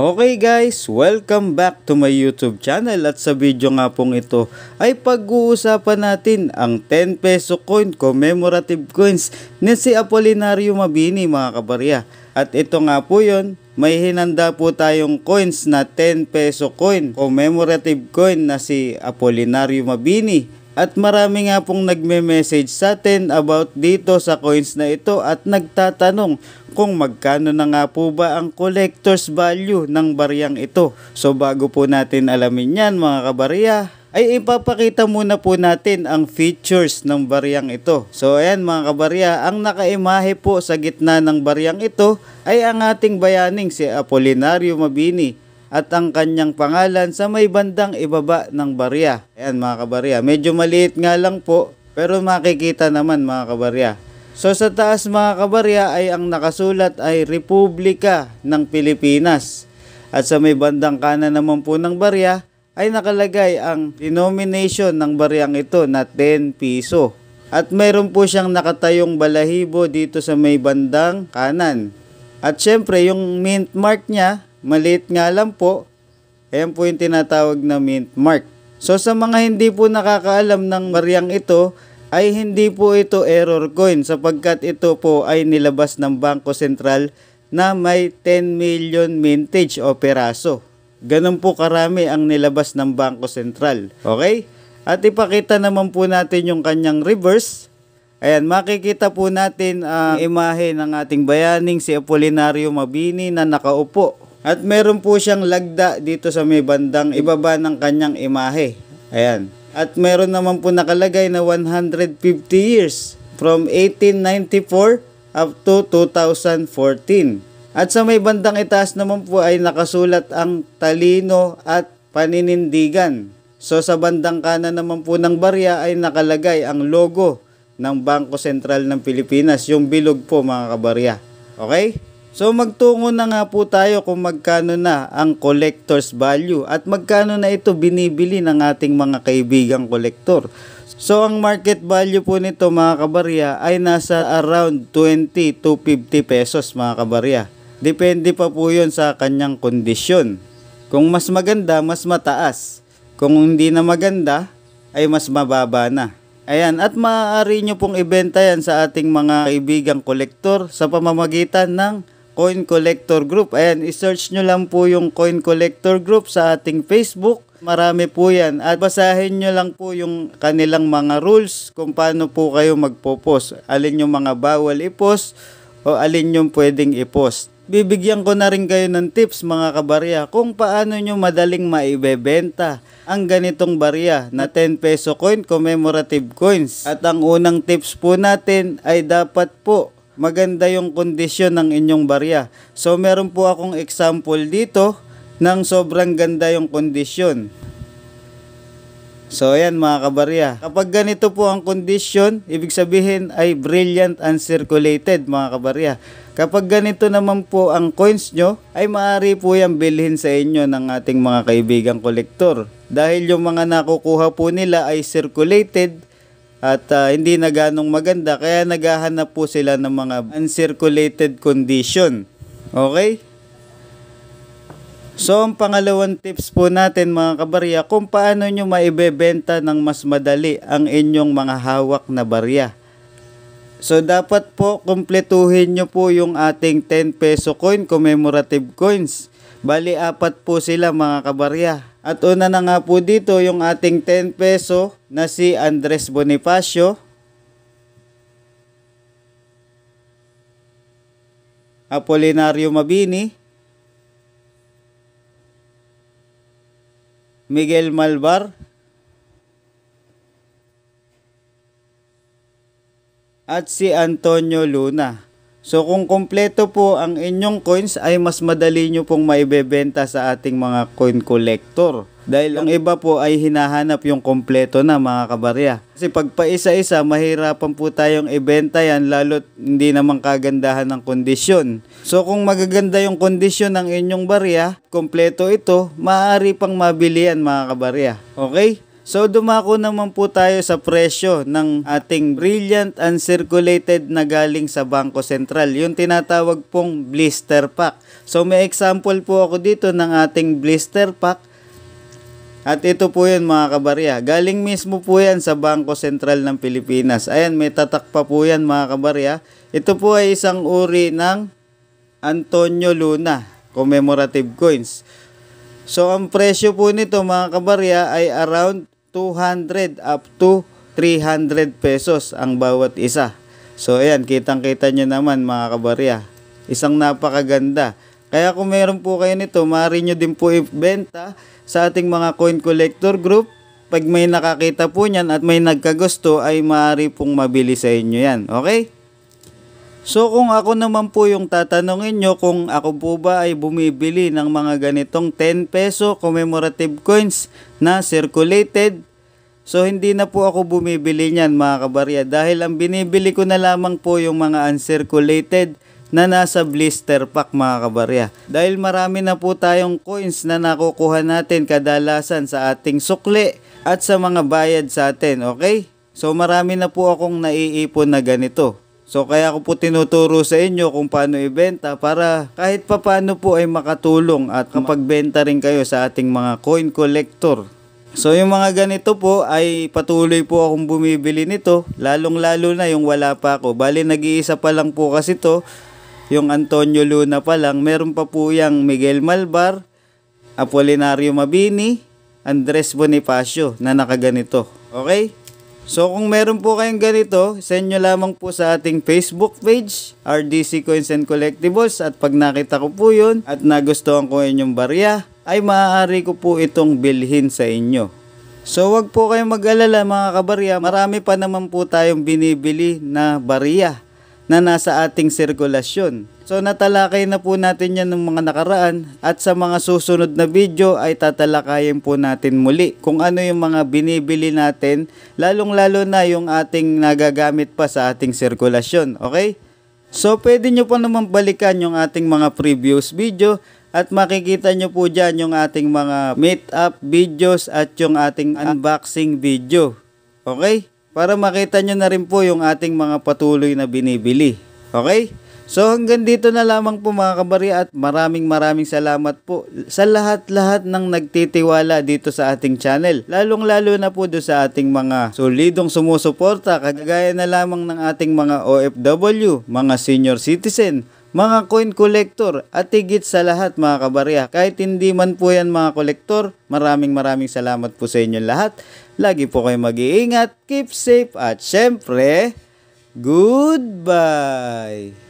Okay guys, welcome back to my YouTube channel at sa video nga pong ito ay pag-uusapan natin ang 10 peso coin commemorative coins ni si Apolinario Mabini mga kabarya. At ito nga po yon, may hinanda po tayong coins na 10 peso coin, commemorative coin na si Apolinario Mabini at marami nga pong nagme-message sa atin about dito sa coins na ito at nagtatanong kung magkano na nga po ba ang collector's value ng bariyang ito. So bago po natin alamin yan mga kabariya, ay ipapakita muna po natin ang features ng bariyang ito. So ayan mga kabarya, ang nakaimahe po sa gitna ng bariyang ito ay ang ating bayaning si Apolinario Mabini at ang kanyang pangalan sa may bandang ibaba ng barya. Ayan mga kabarya, medyo maliit nga lang po pero makikita naman mga kabarya. So sa taas mga kabarya ay ang nakasulat ay Republika ng Pilipinas. At sa may bandang kanan naman po ng barya ay nakalagay ang denomination ng baryang ito na 10 piso. At mayroon po siyang nakatayong balahibo dito sa may bandang kanan. At syempre yung mint mark niya Maliit nga lang po. Ayan po yung tinatawag na mint mark. So sa mga hindi po nakakaalam ng mariyang ito, ay hindi po ito error coin sapagkat ito po ay nilabas ng Bangko Sentral na may 10 million mintage o peraso. Ganun po karami ang nilabas ng Bangko Sentral. Okay? At ipakita naman po natin yung kanyang reverse. Ayan, makikita po natin ang imahe ng ating bayaning si Apolinario Mabini na nakaupo. At meron po siyang lagda dito sa may bandang ibaba ng kanyang imahe. Ayan. At meron naman po nakalagay na 150 years from 1894 up to 2014. At sa may bandang itaas naman po ay nakasulat ang talino at paninindigan. So sa bandang kanan naman po ng barya ay nakalagay ang logo ng Bangko Sentral ng Pilipinas, yung bilog po mga kabarya. Okay? So magtungo na nga po tayo kung magkano na ang collector's value at magkano na ito binibili ng ating mga kaibigang collector. So ang market value po nito mga kabarya ay nasa around 20 to 50 pesos mga kabarya. Depende pa po yon sa kanyang kondisyon. Kung mas maganda, mas mataas. Kung hindi na maganda, ay mas mababa na. Ayan, at maaari nyo pong ibenta yan sa ating mga kaibigang kolektor sa pamamagitan ng Coin Collector Group. Ayan, isearch nyo lang po yung Coin Collector Group sa ating Facebook. Marami po yan. At basahin nyo lang po yung kanilang mga rules kung paano po kayo magpo-post. Alin yung mga bawal i-post o alin yung pwedeng i-post bibigyan ko na rin kayo ng tips mga kabarya kung paano nyo madaling maibebenta ang ganitong barya na 10 peso coin commemorative coins. At ang unang tips po natin ay dapat po maganda yung kondisyon ng inyong barya. So meron po akong example dito ng sobrang ganda yung kondisyon. So ayan mga kabarya, kapag ganito po ang condition, ibig sabihin ay brilliant uncirculated mga kabarya. Kapag ganito naman po ang coins nyo, ay maaari po yung bilhin sa inyo ng ating mga kaibigang kolektor. Dahil yung mga nakukuha po nila ay circulated at uh, hindi na ganong maganda kaya naghahanap po sila ng mga uncirculated condition. Okay? So ang pangalawang tips po natin mga kabarya kung paano nyo maibebenta ng mas madali ang inyong mga hawak na barya. So dapat po kumpletuhin nyo po yung ating 10 peso coin commemorative coins. Bali apat po sila mga kabarya. At una na nga po dito yung ating 10 peso na si Andres Bonifacio. Apolinario Mabini. Miguel Malbar. At si Antonio Luna. So kung kompleto po ang inyong coins ay mas madali nyo pong maibebenta sa ating mga coin collector. Dahil ang iba po ay hinahanap yung kompleto na mga kabarya. Kasi pag paisa-isa mahirapan po tayong ibenta yan lalo't hindi naman kagandahan ng kondisyon. So kung magaganda yung kondisyon ng inyong barya, kompleto ito, maaari pang mabilihan mga kabarya. Okay? So dumako naman po tayo sa presyo ng ating brilliant uncirculated na galing sa Bangko Sentral. Yung tinatawag pong blister pack. So may example po ako dito ng ating blister pack. At ito po yun mga kabarya. Galing mismo po yan sa Bangko Sentral ng Pilipinas. Ayan may tatak pa po yan mga kabarya. Ito po ay isang uri ng Antonio Luna commemorative coins. So ang presyo po nito mga kabarya ay around 200 up to 300 pesos ang bawat isa. So ayan, kitang-kita nyo naman mga kabarya. Isang napakaganda. Kaya kung meron po kayo nito, maaari nyo din po ibenta sa ating mga coin collector group. Pag may nakakita po niyan at may nagkagusto ay maaari pong mabili sa inyo yan. Okay? So kung ako naman po yung tatanungin nyo kung ako po ba ay bumibili ng mga ganitong 10 peso commemorative coins na circulated, so hindi na po ako bumibili niyan mga kabarya dahil ang binibili ko na lamang po yung mga uncirculated na nasa blister pack mga kabarya. Dahil marami na po tayong coins na nakukuha natin kadalasan sa ating sukli at sa mga bayad sa atin, okay? So marami na po akong naiipon na ganito. So kaya ko po tinuturo sa inyo kung paano ibenta para kahit papano po ay makatulong at kapagbenta rin kayo sa ating mga coin collector. So yung mga ganito po ay patuloy po akong bumibili nito lalong lalo na yung wala pa ako. Bali nag-iisa pa lang po kasi to yung Antonio Luna pa lang. Meron pa po yung Miguel Malbar, Apolinario Mabini, Andres Bonifacio na nakaganito. Okay? So kung meron po kayong ganito, send nyo lamang po sa ating Facebook page, RDC Coins and Collectibles at pag nakita ko po yun at nagustuhan ko inyong barya, ay maaari ko po itong bilhin sa inyo. So wag po kayong mag-alala mga kabarya, marami pa naman po tayong binibili na barya na nasa ating sirkulasyon. So natalakay na po natin yan ng mga nakaraan at sa mga susunod na video ay tatalakayin po natin muli kung ano yung mga binibili natin lalong lalo na yung ating nagagamit pa sa ating sirkulasyon. Okay? So pwede nyo po naman balikan yung ating mga previous video at makikita nyo po dyan yung ating mga meetup videos at yung ating unboxing video. Okay? Para makita nyo na rin po yung ating mga patuloy na binibili. Okay? So hanggang dito na lamang po mga kabari at maraming maraming salamat po sa lahat-lahat ng nagtitiwala dito sa ating channel. Lalong-lalo na po do sa ating mga solidong sumusuporta kagaya na lamang ng ating mga OFW, mga senior citizen, mga coin collector at higit sa lahat mga kabarya. Ah, kahit hindi man po yan mga collector, maraming maraming salamat po sa inyo lahat. Lagi po kayo mag-iingat, keep safe at syempre, goodbye!